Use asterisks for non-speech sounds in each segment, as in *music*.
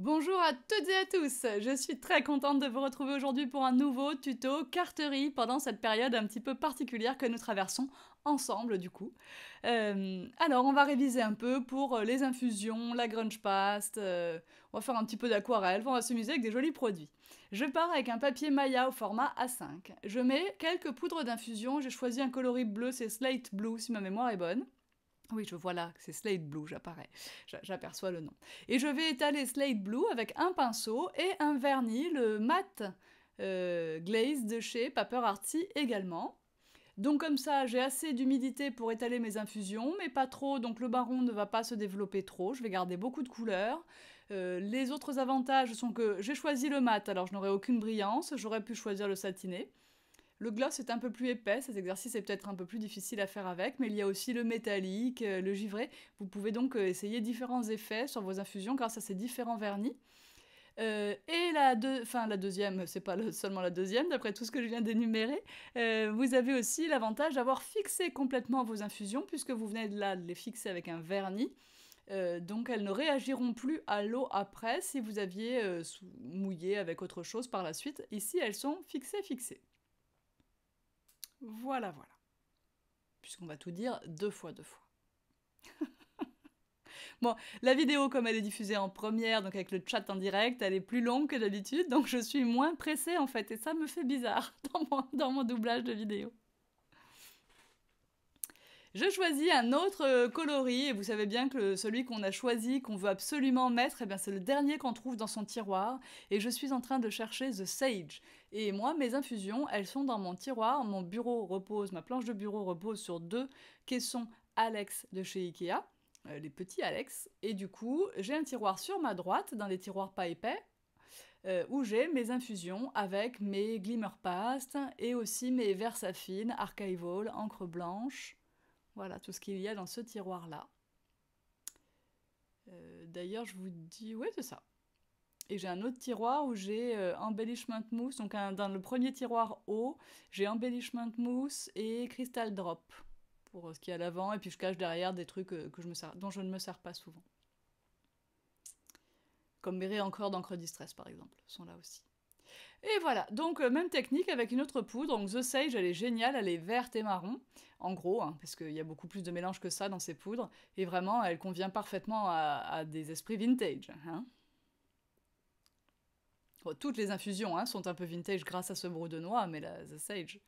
Bonjour à toutes et à tous, je suis très contente de vous retrouver aujourd'hui pour un nouveau tuto carterie pendant cette période un petit peu particulière que nous traversons ensemble du coup. Euh, alors on va réviser un peu pour euh, les infusions, la grunge paste, euh, on va faire un petit peu d'aquarelle, on va s'amuser avec des jolis produits. Je pars avec un papier Maya au format A5. Je mets quelques poudres d'infusion, j'ai choisi un coloris bleu, c'est Slate Blue si ma mémoire est bonne. Oui, je vois là, c'est Slate Blue, j'apparais, j'aperçois le nom. Et je vais étaler Slate Blue avec un pinceau et un vernis, le matte euh, glaze de chez Paper Arty également. Donc comme ça, j'ai assez d'humidité pour étaler mes infusions, mais pas trop, donc le baron ne va pas se développer trop, je vais garder beaucoup de couleurs. Euh, les autres avantages sont que j'ai choisi le mat, alors je n'aurai aucune brillance, j'aurais pu choisir le satiné. Le gloss est un peu plus épais, cet exercice est peut-être un peu plus difficile à faire avec, mais il y a aussi le métallique, euh, le givré. Vous pouvez donc euh, essayer différents effets sur vos infusions grâce à ces différents vernis. Euh, et la, la deuxième, c'est pas seulement la deuxième, d'après tout ce que je viens d'énumérer, vous avez aussi l'avantage d'avoir fixé complètement vos infusions, puisque vous venez de, là, de les fixer avec un vernis. donc elles ne réagiront plus à l'eau après si vous aviez mouillé avec autre chose par la suite. Ici, elles sont fixées, fixées. Voilà, voilà. Puisqu'on va tout dire deux fois, deux fois. *laughs* Bon, la vidéo, comme elle est diffusée en première, donc avec le chat en direct, elle est plus longue que d'habitude, donc je suis moins pressée en fait, et ça me fait bizarre *laughs* dans mon, dans mon doublage de vidéo. Je choisis un autre euh, coloris et vous savez bien que celui qu'on a choisi, qu'on veut absolument mettre, eh bien c'est le dernier qu'on trouve dans son tiroir et je suis en train de chercher The Sage. Et moi, mes infusions, elles sont dans mon tiroir, mon bureau repose, ma planche de bureau repose sur deux caissons Alex de chez Ikea, euh, les petits Alex. Et du coup, j'ai un tiroir sur ma droite, dans les tiroirs pas épais, euh, où j'ai mes infusions avec mes Glimmer Past et aussi mes Versafine, Archival, encre blanche. Voilà tout ce qu'il y a dans ce tiroir-là. Euh, d'ailleurs, je vous dis, oui c'est ça. Et j'ai un autre tiroir où j'ai euh, Embellishment Mousse. Donc, dans le premier tiroir haut, j'ai Embellishment Mousse et Crystal Drop pour euh, ce qui est à l'avant. Et puis, je cache derrière des trucs que je me dont je ne me sers pas souvent. Comme mes encore d'encre distress, par exemple, sont là aussi. Et voilà, donc euh, même technique avec une autre poudre. Donc The Sage, elle est géniale, elle est verte et marron, en gros, hein, parce qu'il y a beaucoup plus de mélange que ça dans ces poudres. Et vraiment, elle convient parfaitement à, des esprits vintage. Hein. toutes les infusions hein, sont un peu vintage grâce à ce brou de noix, mais la The Sage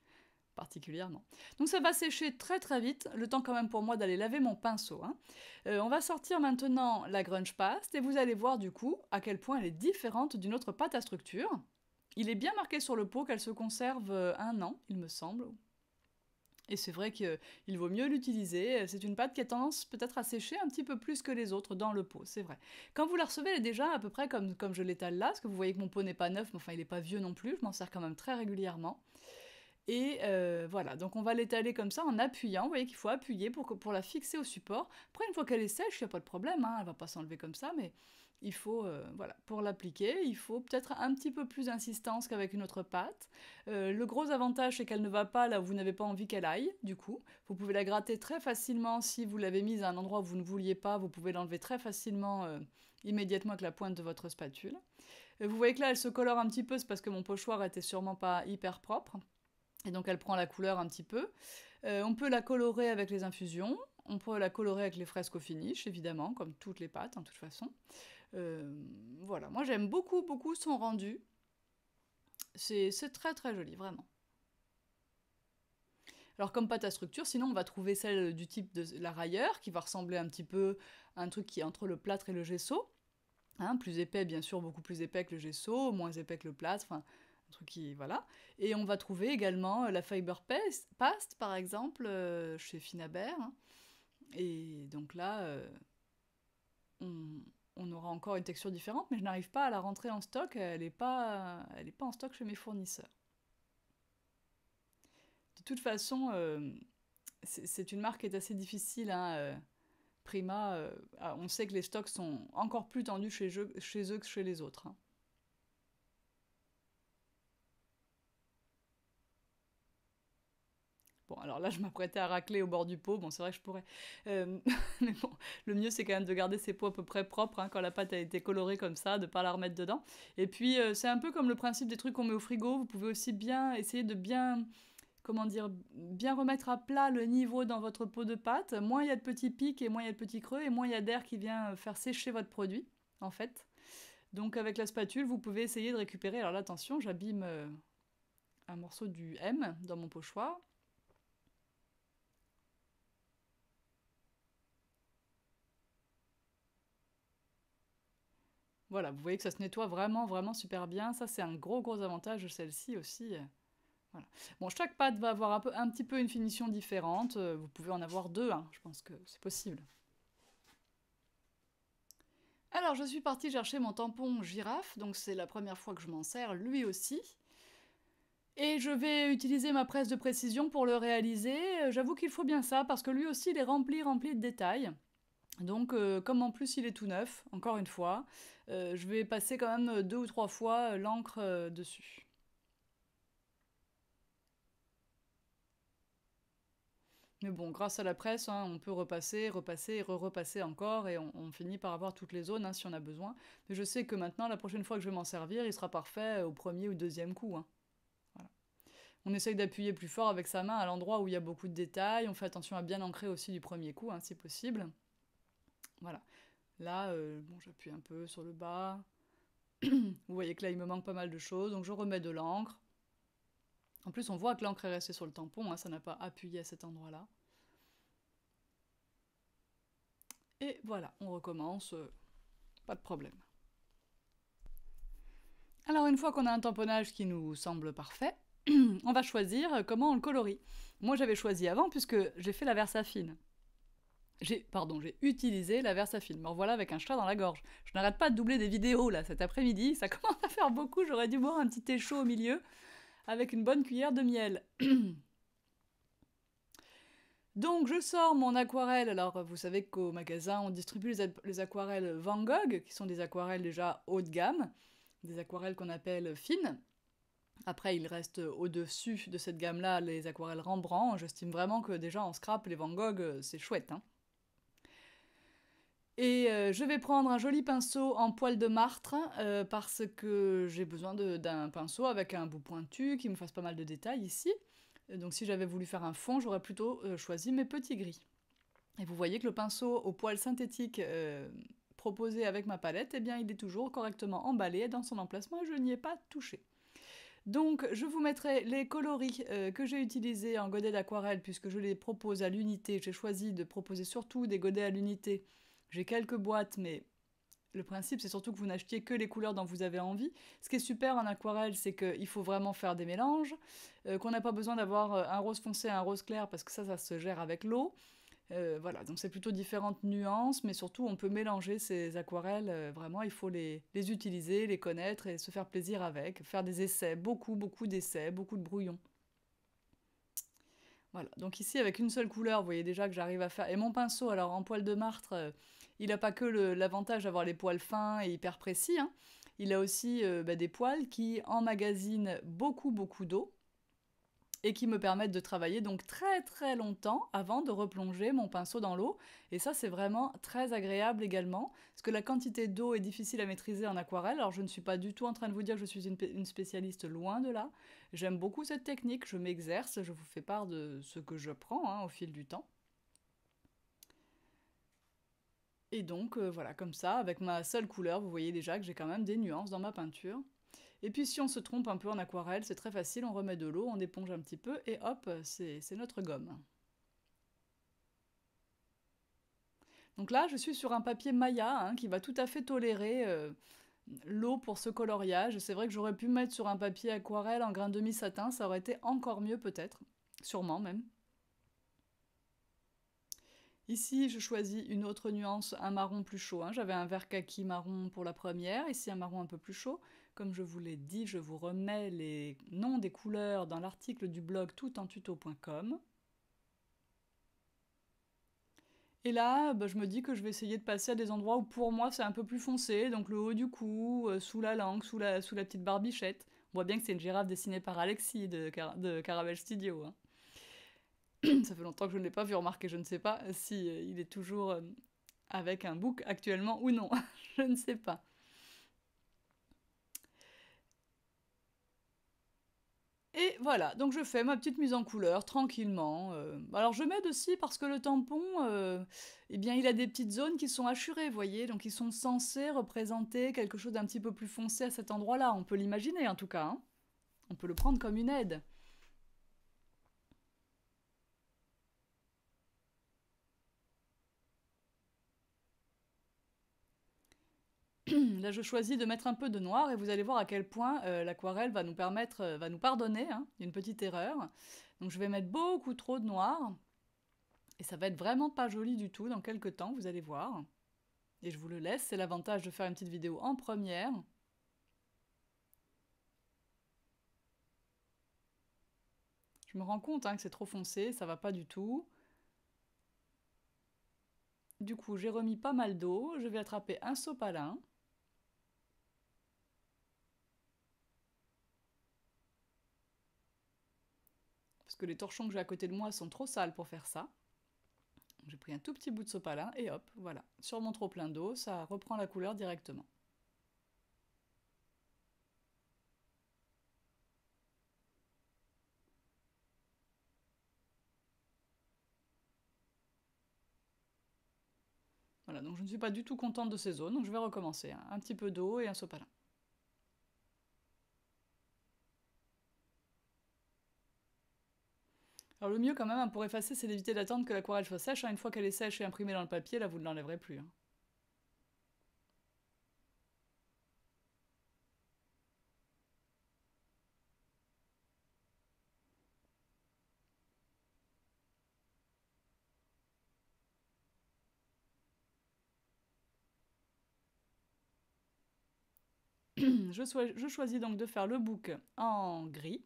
particulièrement. Donc ça va sécher très très vite, le temps quand même pour moi d'aller laver mon pinceau. Euh, on va sortir maintenant la grunge paste et vous allez voir du coup à quel point elle est différente d'une autre pâte à structure. Il est bien marqué sur le pot qu'elle se conserve euh, un an, il me semble. Et c'est vrai qu'il vaut mieux l'utiliser. C'est une pâte qui a tendance peut-être à sécher un petit peu plus que les autres dans le pot, c'est vrai. Quand vous la recevez, elle est déjà à peu près comme, comme je l'étale là, parce que vous voyez que mon pot n'est pas neuf, mais enfin il n'est pas vieux non plus, je m'en sers quand même très régulièrement. Et euh, voilà, donc on va l'étaler comme ça en appuyant. Vous voyez qu'il faut appuyer pour, pour la fixer au support. Après, une fois qu'elle est sèche, il n'y a pas de problème, hein. elle ne va pas s'enlever comme ça, mais il faut, euh, voilà, pour l'appliquer, il faut peut-être un petit peu plus d'insistance qu'avec une autre pâte. Euh, le gros avantage, c'est qu'elle ne va pas là où vous n'avez pas envie qu'elle aille, du coup. Vous pouvez la gratter très facilement si vous l'avez mise à un endroit où vous ne vouliez pas, vous pouvez l'enlever très facilement euh, immédiatement avec la pointe de votre spatule. vous voyez que là, elle se colore un petit peu, c'est parce que mon pochoir était sûrement pas hyper propre. Et donc elle prend la couleur un petit peu. on peut la colorer avec les infusions, on peut la colorer avec les fresques au finish, évidemment, comme toutes les pâtes, en toute façon. Euh, voilà, moi j'aime beaucoup, beaucoup son rendu. C'est très, très joli, vraiment. Alors comme pâte à structure, sinon on va trouver celle du type de la railleur, qui va ressembler un petit peu à un truc qui est entre le plâtre et le gesso. Hein, plus épais, bien sûr, beaucoup plus épais que le gesso, moins épais que le plâtre, enfin, un truc qui... voilà. Et on va trouver également euh, la fiber paste, par exemple, euh, chez Finaber. Et donc là, on, on aura encore une texture différente, mais je n'arrive pas à la rentrer en stock, elle n'est pas, pas en stock chez mes fournisseurs. De toute façon, euh, c'est une marque qui est assez difficile. Hein, euh, Prima, euh, ah, on sait que les stocks sont encore plus tendus chez, eux, que chez les autres. Hein. alors là, je m'apprêtais à racler au bord du pot. Bon, c'est vrai que je pourrais. Euh, *laughs* mais bon, le mieux, c'est quand même de garder ses pots à peu près propres hein, quand la pâte a été colorée comme ça, de ne pas la remettre dedans. Et puis, euh, c'est un peu comme le principe des trucs qu'on met au frigo. Vous pouvez aussi bien essayer de bien comment dire, bien remettre à plat le niveau dans votre pot de pâte. Moins il y a de petits pics et moins il y a de petits creux et moins il y a d'air qui vient euh, faire sécher votre produit, en fait. Donc avec la spatule, vous pouvez essayer de récupérer. Alors là, attention, j'abîme un morceau du M dans mon pochoir. Voilà, vous voyez que ça se nettoie vraiment, vraiment super bien. Ça, c'est un gros, gros avantage de celle-ci aussi. Euh, voilà. Bon, chaque patte va avoir un, un, petit peu une finition différente. Euh, vous pouvez en avoir deux, hein. je pense que c'est possible. Alors, je suis partie chercher mon tampon girafe, donc c'est la première fois que je m'en sers, lui aussi. Et je vais utiliser ma presse de précision pour le réaliser. Euh, j'avoue qu'il faut bien ça, parce que lui aussi, il est rempli, rempli de détails. Donc, euh, comme en plus il est tout neuf, encore une fois, euh, je vais passer quand même deux ou trois fois l'encre euh, dessus. Mais bon, grâce à la presse, hein, on peut repasser, repasser, re-repasser encore, et on, finit par avoir toutes les zones hein, si on a besoin. Mais je sais que maintenant, la prochaine fois que je vais m'en servir, il sera parfait au premier ou deuxième coup. Hein. On essaye d'appuyer plus fort avec sa main à l'endroit où il y a beaucoup de détails, on fait attention à bien ancrer aussi du premier coup, si possible. Voilà. Là, euh, bon, j'appuie un peu sur le bas. *clears throat* Vous voyez que là, il me manque pas mal de choses, donc je remets de l'encre. En plus, on voit que l'encre est restée sur le tampon, hein, ça n'a pas appuyé à cet endroit-là. Et voilà, on recommence, euh, pas de problème. Alors une fois qu'on a un tamponnage qui nous semble parfait, *clears throat* on va choisir comment on le colorie. Moi j'avais choisi avant puisque j'ai fait la affine. J'ai, pardon, j'ai utilisé la Versafilm. en voilà avec un chat dans la gorge. Je n'arrête pas de doubler des vidéos là cet après-midi. Ça *laughs* commence à faire beaucoup. J'aurais dû boire un petit thé chaud au milieu avec une bonne cuillère de miel. *clears throat* Donc je sors mon aquarelle. Alors vous savez qu'au magasin on distribue les, aquarelles Van Gogh, qui sont des aquarelles déjà haut de gamme, des aquarelles qu'on appelle fines. Après il reste au-dessus de cette gamme-là les aquarelles Rembrandt. J'estime vraiment que déjà en scrap les Van Gogh euh, c'est chouette. Hein. Et euh, je vais prendre un joli pinceau en poil de martre euh, parce que j'ai besoin d'un pinceau avec un bout pointu qui me fasse pas mal de détails ici. Euh, donc si j'avais voulu faire un fond, j'aurais plutôt choisi mes petits gris. Et vous voyez que le pinceau au poil synthétique proposé avec ma palette, eh bien il est toujours correctement emballé dans son emplacement et je n'y ai pas touché. Donc je vous mettrai les coloris que j'ai utilisés en godet d'aquarelle puisque je les propose à l'unité. J'ai choisi de proposer surtout des godets à l'unité j'ai quelques boîtes, mais le principe, c'est surtout que vous n'achetiez que les couleurs dont vous avez envie. Ce qui est super en aquarelle, c'est qu'il faut vraiment faire des mélanges, euh, qu'on n'a pas besoin d'avoir euh, un rose foncé et un rose clair, parce que ça, ça se gère avec l'eau. Euh, voilà, donc c'est plutôt différentes nuances, mais surtout on peut mélanger ces aquarelles, vraiment il faut les, les, utiliser, les connaître et se faire plaisir avec, faire des essais, beaucoup, beaucoup d'essais, beaucoup de brouillons. Voilà, donc ici avec une seule couleur, vous voyez déjà que j'arrive à faire, et mon pinceau, alors en poil de martre, il n'a pas que l'avantage d'avoir les poils fins et hyper précis, hein. il a aussi euh, bah, des poils qui emmagasinent beaucoup beaucoup d'eau et qui me permettent de travailler donc très très longtemps avant de replonger mon pinceau dans l'eau. Et ça c'est vraiment très agréable également, parce que la quantité d'eau est difficile à maîtriser en aquarelle. Alors je ne suis pas du tout en train de vous dire que je suis une, spécialiste loin de là. J'aime beaucoup cette technique, je m'exerce, je vous fais part de ce que je prends hein, au fil du temps. Et donc euh, voilà, comme ça, avec ma seule couleur, vous voyez déjà que j'ai quand même des nuances dans ma peinture. Et puis si on se trompe un peu en aquarelle, c'est très facile, on remet de l'eau, on éponge un petit peu et hop, c'est notre gomme. Donc là, je suis sur un papier Maya hein, qui va tout à fait tolérer euh, l'eau pour ce coloriage. C'est vrai que j'aurais pu mettre sur un papier aquarelle en grain demi-satin, ça aurait été encore mieux peut-être, sûrement même. Ici, je choisis une autre nuance, un marron plus chaud. Hein. J'avais un vert kaki marron pour la première, ici un marron un peu plus chaud. Comme je vous l'ai dit, je vous remets les noms des couleurs dans l'article du blog toutentuto.com. Et là, bah, je me dis que je vais essayer de passer à des endroits où pour moi c'est un peu plus foncé, donc le haut du cou, euh, sous la langue, sous la, petite barbichette. On voit bien que c'est une girafe dessinée par Alexis de, Caravelle Studio. Hein. *clears throat* ça fait longtemps que je ne l'ai pas vu remarquer, je ne sais pas si euh, il est toujours euh, avec un bouc actuellement ou non, *laughs* je ne sais pas. Et voilà, donc je fais ma petite mise en couleur tranquillement. Euh. alors je m'aide aussi parce que le tampon, eh bien il a des petites zones qui sont assurées, vous voyez, donc ils sont censés représenter quelque chose d'un petit peu plus foncé à cet endroit-là. On peut l'imaginer en tout cas, hein. on peut le prendre comme une aide. Là, je choisis de mettre un peu de noir et vous allez voir à quel point euh, l'aquarelle va nous permettre, euh, va nous pardonner hein. une petite erreur. Donc je vais mettre beaucoup trop de noir et ça va être vraiment pas joli du tout dans quelques temps, vous allez voir. Et je vous le laisse, c'est l'avantage de faire une petite vidéo en première. Je me rends compte hein, que c'est trop foncé, ça va pas du tout. Du coup, j'ai remis pas mal d'eau, je vais attraper un sopalin. les torchons que j'ai à côté de moi sont trop sales pour faire ça. J'ai pris un tout petit bout de sopalin et hop, voilà, sur mon trop plein d'eau, ça reprend la couleur directement. Voilà, donc je ne suis pas du tout contente de ces zones, donc je vais recommencer. Hein. Un petit peu d'eau et un sopalin. Alors le mieux quand même pour effacer, c'est d'éviter d'attendre que l'aquarelle soit sèche. Hein. Une fois qu'elle est sèche et imprimée dans le papier, là vous ne l'enlèverez plus. Hein. *clears throat* je, je choisis donc de faire le bouc en gris,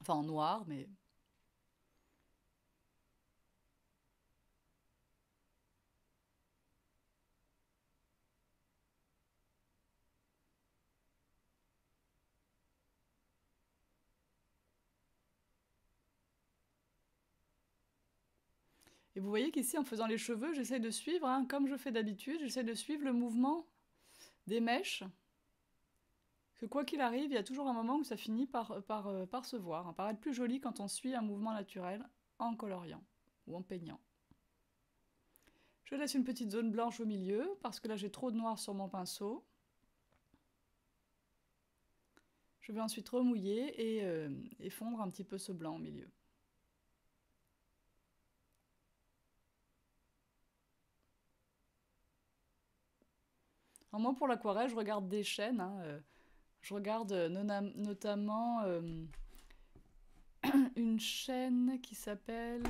enfin en noir, mais vous voyez qu'ici, en faisant les cheveux, j'essaie de suivre, hein, comme je fais d'habitude, j'essaie de suivre le mouvement des mèches. Que quoi qu'il arrive, il y a toujours un moment où ça finit par, euh, se voir, hein, par être plus joli quand on suit un mouvement naturel en coloriant ou en peignant. Je laisse une petite zone blanche au milieu, parce que là j'ai trop de noir sur mon pinceau. Je vais ensuite remouiller et, effondrer euh, et un petit peu ce blanc au milieu. moi, pour l'aquarelle, je regarde des chaînes. Hein, euh, je regarde euh, notamment euh, *clears throat* une chaîne qui s'appelle...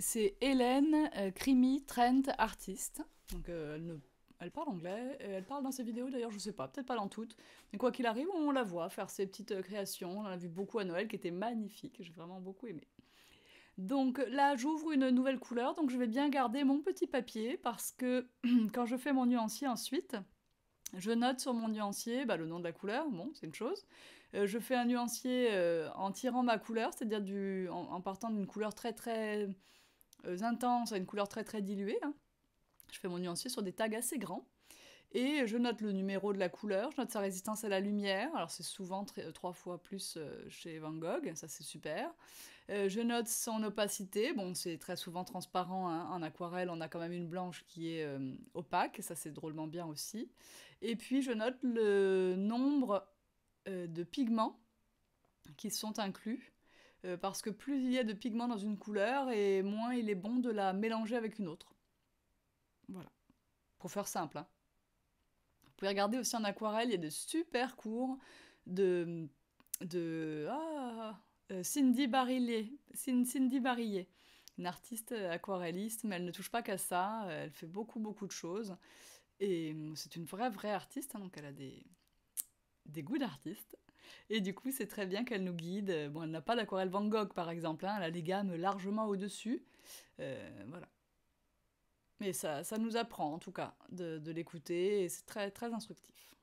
C'est Hélène Crimi Trent Artist. Donc elle, parle anglais, elle parle dans ses vidéos d'ailleurs, je sais pas, peut-être pas dans toutes. Mais quoi qu'il arrive, on la voit faire ses petites créations. On en a vu beaucoup à Noël qui était magnifique, j'ai vraiment beaucoup aimé. Donc là, j'ouvre une nouvelle couleur, donc je vais bien garder mon petit papier parce que *clears throat* quand je fais mon nuancier ensuite, je note sur mon nuancier bah, le nom de la couleur, bon, c'est une chose. Euh, je fais un nuancier euh, en tirant ma couleur, c'est-à-dire du, en, partant d'une couleur très très euh, intense à une couleur très très diluée. Hein. Je fais mon nuancier sur des tags assez grands. Et je note le numéro de la couleur, je note sa résistance à la lumière. Alors c'est souvent trois fois plus chez Van Gogh, ça c'est super. Euh, je note son opacité. Bon, c'est très souvent transparent. Hein. En aquarelle, on a quand même une blanche qui est euh, opaque. Ça, c'est drôlement bien aussi. Et puis, je note le nombre euh, de pigments qui sont inclus. parce que plus il y a de pigments dans une couleur, et moins il est bon de la mélanger avec une autre. Voilà. Pour faire simple. Hein. Vous pouvez regarder aussi en aquarelle, il y a de super cours de... de... Ah euh, Cindy Barillet, Cindy une artiste euh, aquarelliste, mais elle ne touche pas qu'à ça, euh, elle fait beaucoup beaucoup de choses, et hum, c'est une vraie vraie artiste, hein, donc elle a des, goûts d'artiste, et du coup c'est très bien qu'elle nous guide, bon elle n'a pas d'aquarelle Van Gogh par exemple, hein, elle a les gammes largement au-dessus, voilà. Mais ça, nous apprend en tout cas de, de l'écouter, et c'est très très instructif.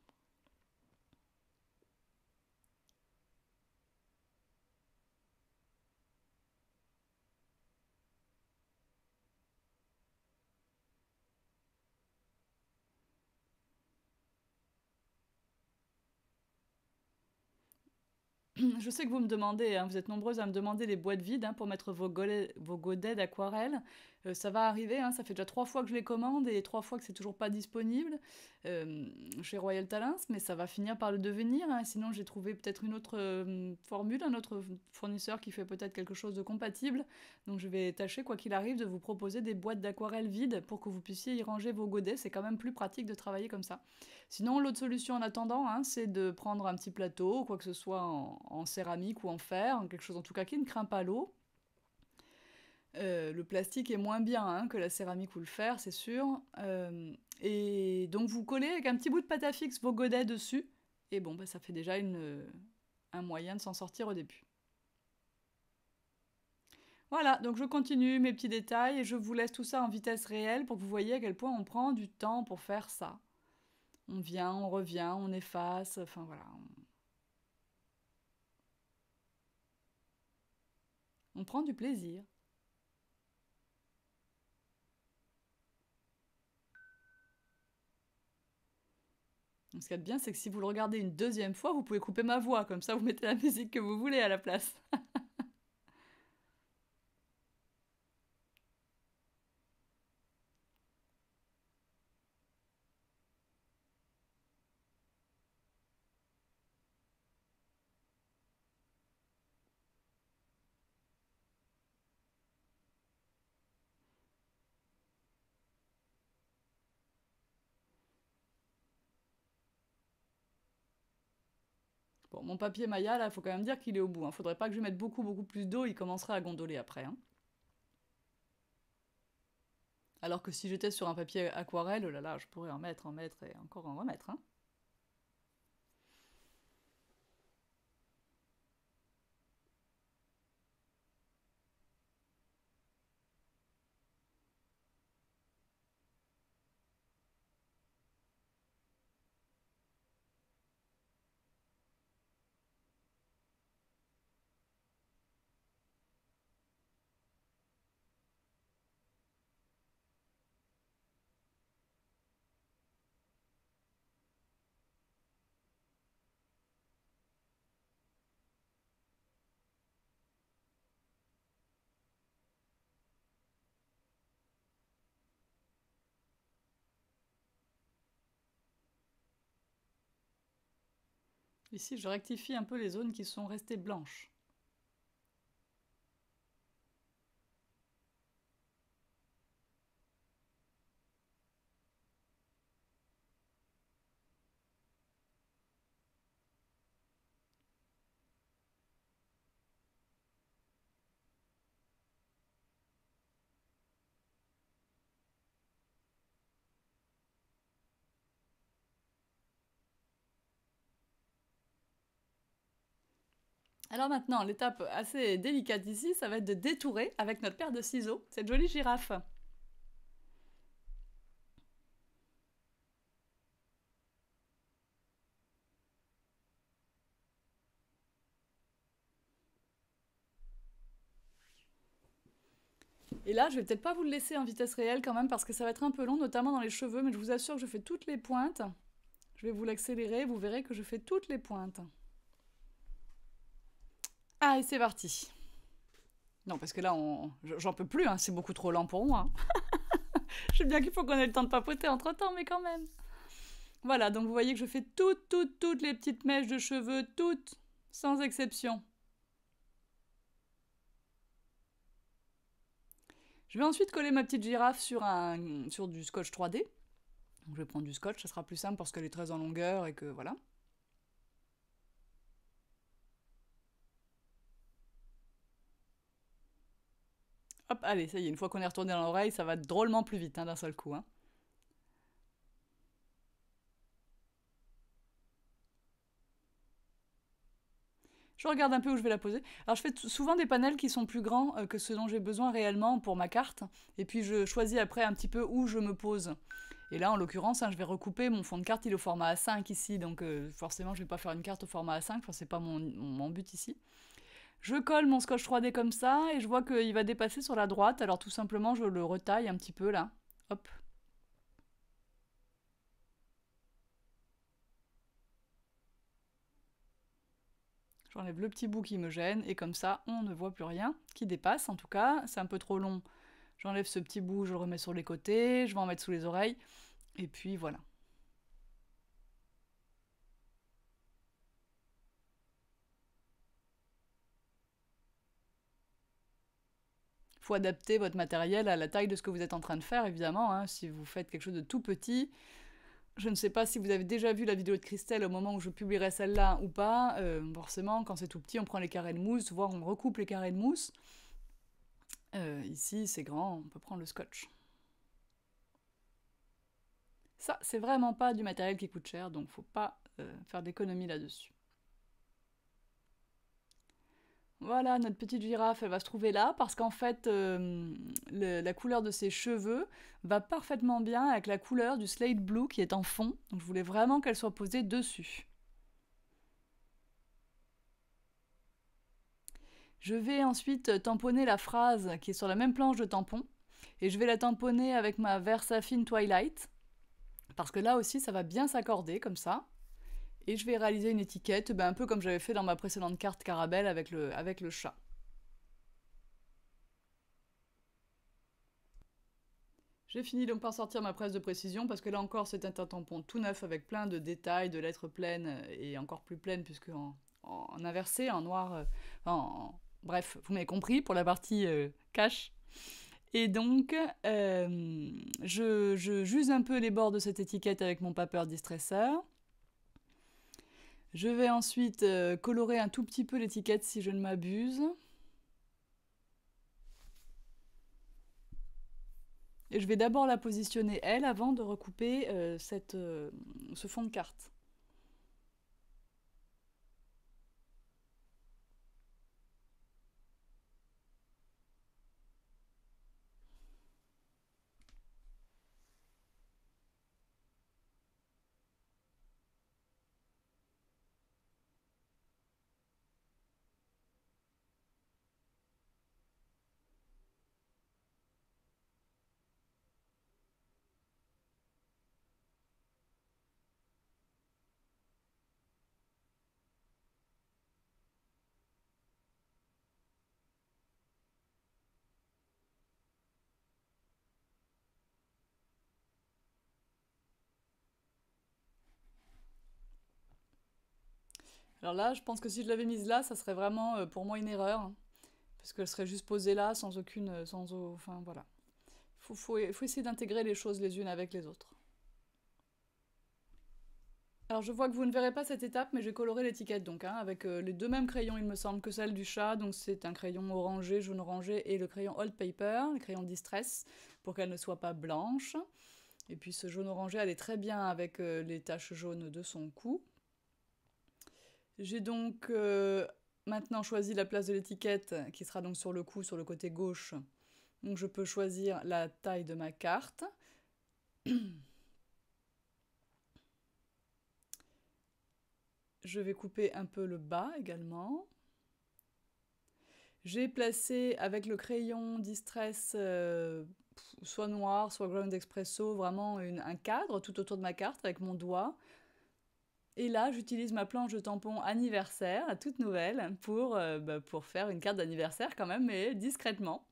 je sais que vous me demandez, hein, vous êtes nombreuses à me demander les boîtes vides hein, pour mettre vos, vos godets d'aquarelle. Euh, ça va arriver, hein, ça fait déjà trois fois que je les commande et trois fois que c'est toujours pas disponible euh, chez Royal Talents, mais ça va finir par le devenir. Hein, sinon, j'ai trouvé peut-être une autre euh, formule, un autre fournisseur qui fait peut-être quelque chose de compatible. Donc, je vais tâcher, quoi qu'il arrive, de vous proposer des boîtes d'aquarelles vides pour que vous puissiez y ranger vos godets. C'est quand même plus pratique de travailler comme ça. Sinon, l'autre solution en attendant, hein, c'est de prendre un petit plateau, quoi que ce soit en, en céramique ou en fer, hein, quelque chose en tout cas qui ne craint pas l'eau euh, le plastique est moins bien hein, que la céramique ou le fer, c'est sûr. Euh, et donc vous collez avec un petit bout de pâte à fixe vos godets dessus, et bon, bah, ça fait déjà un moyen de s'en sortir au début. Voilà, donc je continue mes petits détails et je vous laisse tout ça en vitesse réelle pour que vous voyez à quel point on prend du temps pour faire ça. On vient, on revient, on efface, enfin voilà. on prend du plaisir. ce qui est bien, c'est que si vous le regardez une deuxième fois, vous pouvez couper ma voix, comme ça vous mettez la *laughs* musique que vous voulez à la place. *laughs* mon papier Maya, là, il faut quand même dire qu'il est au bout. Il hein. Faudrait pas que je mette beaucoup, beaucoup plus d'eau, il commencerait à gondoler après. Hein. Alors que si j'étais sur un papier aquarelle, oh là là, je pourrais en mettre, en mettre et encore en remettre. Hein. Ici, je rectifie un peu les zones qui sont restées blanches. Alors maintenant, l'étape assez délicate ici, ça va être de détourer avec notre paire de ciseaux cette jolie girafe. Et là, je vais peut-être pas vous le laisser en vitesse réelle quand même parce que ça va être un peu long, notamment dans les cheveux, mais je vous assure que je fais toutes les pointes. Je vais vous l'accélérer, vous verrez que je fais toutes les pointes. Allez, c'est parti. Non, parce que là, on... j'en peux plus, hein. c'est beaucoup trop lent pour moi. Hein. *laughs* je sais bien qu'il faut qu'on ait le temps de papoter entre temps, mais quand même. Voilà, donc vous voyez que je fais toutes, toutes, toutes les petites mèches de cheveux, toutes, sans exception. Je vais ensuite coller ma petite girafe sur, un, sur du scotch 3D. Donc je vais prendre du scotch, ça sera plus simple parce qu'elle est très en longueur et que voilà. hop, allez, ça y est, une fois qu'on est retourné dans l'oreille, ça va drôlement plus vite hein, d'un seul coup. Hein. Je regarde un peu où je vais la poser. Alors je fais souvent des panels qui sont plus grands euh, que ce dont j'ai besoin réellement pour ma carte, et puis je choisis après un petit peu où je me pose. Et là, en l'occurrence, hein, je vais recouper mon fond de carte, il est au format A5 ici, donc euh, forcément je ne vais pas faire une carte au format A5, ce n'est pas mon but ici je colle mon scotch 3D comme ça et je vois qu'il va dépasser sur la droite. Alors tout simplement, je le retaille un petit peu là. Hop. J'enlève le petit bout qui me gêne et comme ça, on ne voit plus rien qui dépasse. En tout cas, c'est un peu trop long. J'enlève ce petit bout, je le remets sur les côtés, je vais en mettre sous les oreilles. Et puis voilà. faut adapter votre matériel à la taille de ce que vous êtes en train de faire, évidemment. Hein. Si vous faites quelque chose de tout petit, je ne sais pas si vous avez déjà vu la vidéo de Christelle au moment où je publierai celle-là ou pas. Euh, forcément, quand c'est tout petit, on prend les carrés de mousse, voire on recoupe les carrés de mousse. Euh, ici, c'est grand, on peut prendre le scotch. Ça, c'est vraiment pas du matériel qui coûte cher, donc faut pas euh, faire d'économie là-dessus voilà, notre petite girafe, elle va se trouver là parce qu'en fait, euh, la couleur de ses cheveux va parfaitement bien avec la couleur du slate blue qui est en fond. Donc je voulais vraiment qu'elle soit posée dessus. Je vais ensuite tamponner la phrase qui est sur la même planche de tampon et je vais la tamponner avec ma Versafine Twilight parce que là aussi ça va bien s'accorder comme ça et je vais réaliser une étiquette, ben, un peu comme j'avais fait dans ma précédente carte Carabelle avec le, avec le chat. J'ai fini donc par sortir ma presse de précision parce que là encore c'est un tampon tout neuf avec plein de détails, de lettres pleines et encore plus pleines puisque en, inversé, en noir, euh, bref, vous m'avez compris pour la partie euh, cache. Et donc, euh, je, je, juge un peu les bords de cette étiquette avec mon paper distresseur. Je vais ensuite euh, colorer un tout petit peu l'étiquette si je ne m'abuse. Et je vais d'abord la positionner elle avant de recouper euh, euh, ce fond de carte. Alors là, je pense que si je l'avais mise là, ça serait vraiment euh, pour moi une erreur, hein, parce qu'elle serait juste posée là, sans aucune, euh, sans, enfin voilà. Il faut, faut, essayer d'intégrer les choses les unes avec les autres. Alors je vois que vous ne verrez pas cette étape, mais j'ai coloré l'étiquette donc, hein, avec euh, les deux mêmes crayons il me semble que celle du chat, donc c'est un crayon orangé, jaune orangé, et le crayon Old Paper, le crayon Distress, pour qu'elle ne soit pas blanche. Et puis ce jaune orangé allait très bien avec les taches jaunes de son cou, j'ai donc euh, maintenant choisi la place de l'étiquette qui sera donc sur le cou, sur le côté gauche. Donc je peux choisir la taille de ma carte. *clears throat* Je vais couper un peu le bas également. J'ai placé avec le crayon Distress, euh, soit noir, soit ground expresso, vraiment un cadre tout autour de ma carte avec mon doigt. Et là, j'utilise ma planche de tampon anniversaire, toute nouvelle, euh, bah, pour, faire une carte d'anniversaire quand même, mais discrètement.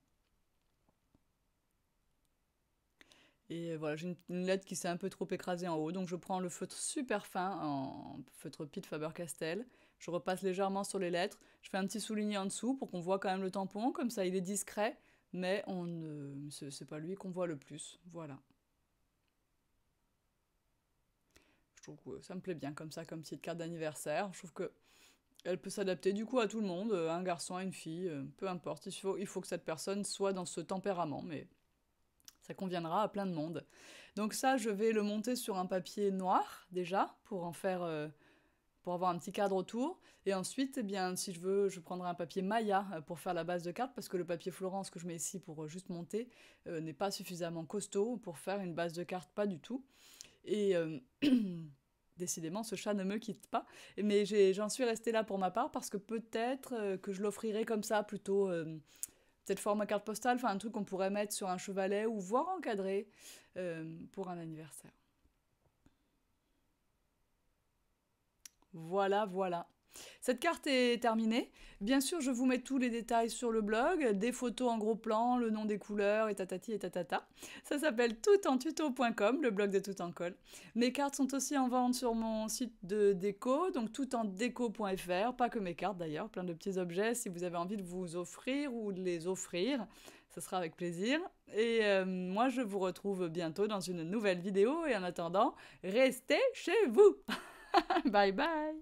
Et voilà, j'ai une, lettre qui s'est un peu trop écrasée en haut, donc je prends le feutre super fin en feutre Pitt Faber-Castell. Je repasse légèrement sur les lettres, je fais un petit souligné en dessous pour qu'on voit quand même le tampon, comme ça il est discret, mais on n'est c'est pas lui qu'on voit le plus. Voilà. trouve que ça me plaît bien comme ça, comme petite carte d'anniversaire. Je trouve que elle peut s'adapter du coup à tout le monde, euh, un garçon, une fille, euh, peu importe. Il faut, il que cette personne soit dans ce tempérament, mais ça conviendra à plein de monde. Donc ça, je vais le monter sur un papier noir déjà pour en faire, euh, pour avoir un petit cadre autour. Et ensuite, eh bien, si je veux, je prendrai un papier Maya pour faire la base de carte parce que le papier Florence que je mets ici pour juste monter n'est pas suffisamment costaud pour faire une base de carte, pas du tout. Et euh, *clears throat* décidément, ce chat ne me quitte pas. Mais j'en suis restée là pour ma part parce que peut-être euh, que je l'offrirais comme ça, plutôt euh, peut-être à carte postale, enfin un truc qu'on pourrait mettre sur un chevalet ou voire encadré pour un anniversaire. Voilà, voilà. Cette carte est terminée. Bien sûr, je vous mets tous les détails sur le blog, des photos en gros plan, le nom des couleurs, et tatati et tatata. Ça s'appelle toutentuto.com, le blog de Tout en col, Mes cartes sont aussi en vente sur mon site de déco, donc toutendeco.fr, pas que mes cartes d'ailleurs, plein de petits objets si vous avez envie de vous offrir ou de les offrir. Ce sera avec plaisir. Et euh, moi, je vous retrouve bientôt dans une nouvelle vidéo. Et en attendant, restez chez vous. *laughs* bye bye.